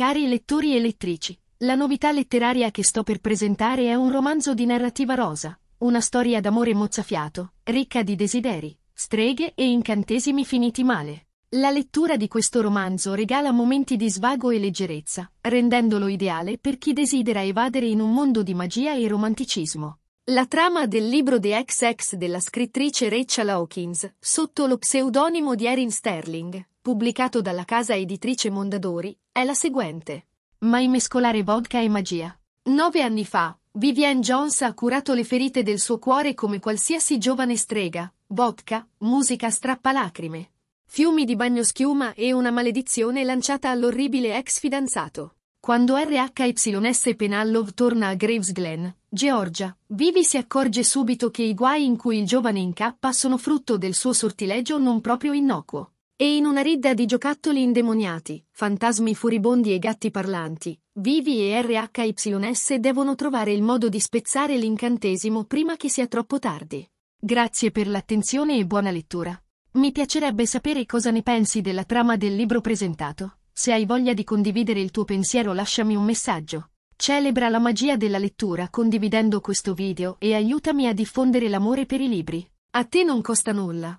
Cari lettori e lettrici, la novità letteraria che sto per presentare è un romanzo di narrativa rosa, una storia d'amore mozzafiato, ricca di desideri, streghe e incantesimi finiti male. La lettura di questo romanzo regala momenti di svago e leggerezza, rendendolo ideale per chi desidera evadere in un mondo di magia e romanticismo. La trama del libro The XX della scrittrice Rachel Hawkins, sotto lo pseudonimo di Erin Sterling, pubblicato dalla casa editrice Mondadori, è la seguente. Mai mescolare vodka e magia. Nove anni fa, Vivian Jones ha curato le ferite del suo cuore come qualsiasi giovane strega, vodka, musica strappalacrime, fiumi di bagnoschiuma e una maledizione lanciata all'orribile ex fidanzato. Quando RHYS Penallov torna a Graves Glen, Georgia, Vivi si accorge subito che i guai in cui il giovane incappa sono frutto del suo sortilegio non proprio innocuo. E in una ridda di giocattoli indemoniati, fantasmi furibondi e gatti parlanti, Vivi e RHYS devono trovare il modo di spezzare l'incantesimo prima che sia troppo tardi. Grazie per l'attenzione e buona lettura. Mi piacerebbe sapere cosa ne pensi della trama del libro presentato. Se hai voglia di condividere il tuo pensiero lasciami un messaggio. Celebra la magia della lettura condividendo questo video e aiutami a diffondere l'amore per i libri. A te non costa nulla,